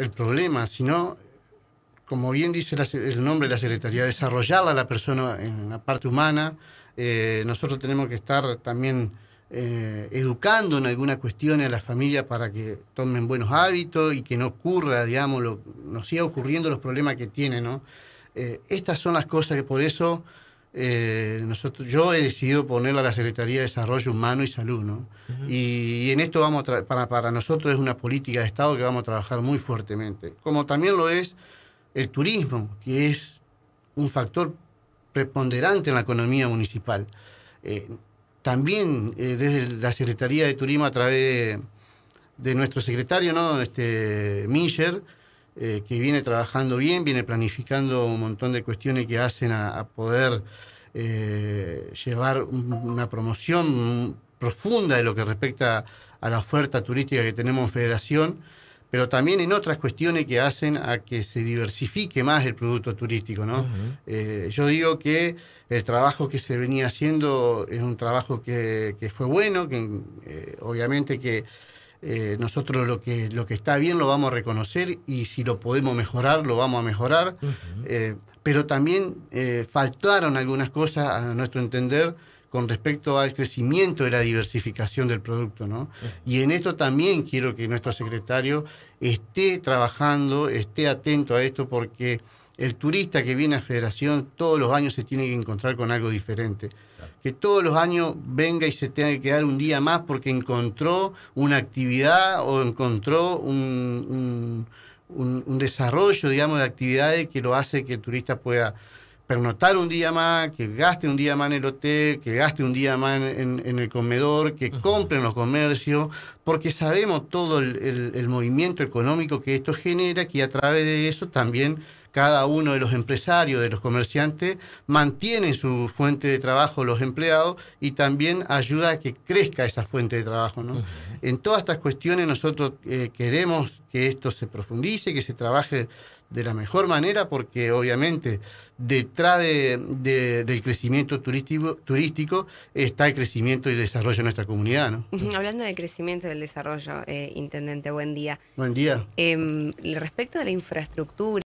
el problema, sino, como bien dice el nombre de la Secretaría, desarrollar a la persona en la parte humana. Eh, nosotros tenemos que estar también eh, educando en alguna cuestión a la familia para que tomen buenos hábitos y que no ocurra, digamos, no siga ocurriendo los problemas que tienen, ¿no? Eh, estas son las cosas que por eso eh, nosotros, yo he decidido poner a la Secretaría de Desarrollo Humano y Salud, y, en esto vamos para, para nosotros es una política de Estado que vamos a trabajar muy fuertemente, como también lo es el turismo, que es un factor preponderante en la economía municipal. Eh, también eh, desde la Secretaría de Turismo a través de, nuestro secretario, ¿no? Este, eh, que viene trabajando bien, viene planificando un montón de cuestiones que hacen a, poder eh, llevar una promoción profunda de lo que respecta a la oferta turística que tenemos en Federación, pero también en otras cuestiones que hacen a que se diversifique más el producto turístico. ¿no? Eh, yo digo que el trabajo que se venía haciendo es un trabajo que, fue bueno, que obviamente que eh, nosotros lo que, lo que está bien lo vamos a reconocer y si lo podemos mejorar, lo vamos a mejorar. Eh, pero también eh, faltaron algunas cosas a nuestro entender con respecto al crecimiento y la diversificación del producto. Y en esto también quiero que nuestro secretario esté trabajando, esté atento a esto porque el turista que viene a Federación todos los años se tiene que encontrar con algo diferente. Que todos los años venga y se tenga que quedar un día más porque encontró una actividad o encontró un desarrollo, digamos, de actividades que lo hace que el turista pueda pernotar un día más, que gaste un día más en el hotel, que gaste un día más en, el comedor, que compren los comercios, porque sabemos todo el, movimiento económico que esto genera, que a través de eso también cada uno de los empresarios, de los comerciantes, mantiene su fuente de trabajo los empleados y también ayuda a que crezca esa fuente de trabajo. En todas estas cuestiones nosotros eh, queremos que esto se profundice, que se trabaje de la mejor manera porque obviamente detrás de, del crecimiento turístico, turístico está el crecimiento y el desarrollo de nuestra comunidad. ¿no? Hablando del crecimiento y del desarrollo, eh, Intendente, buen día. Buen día. Em, respecto a la infraestructura,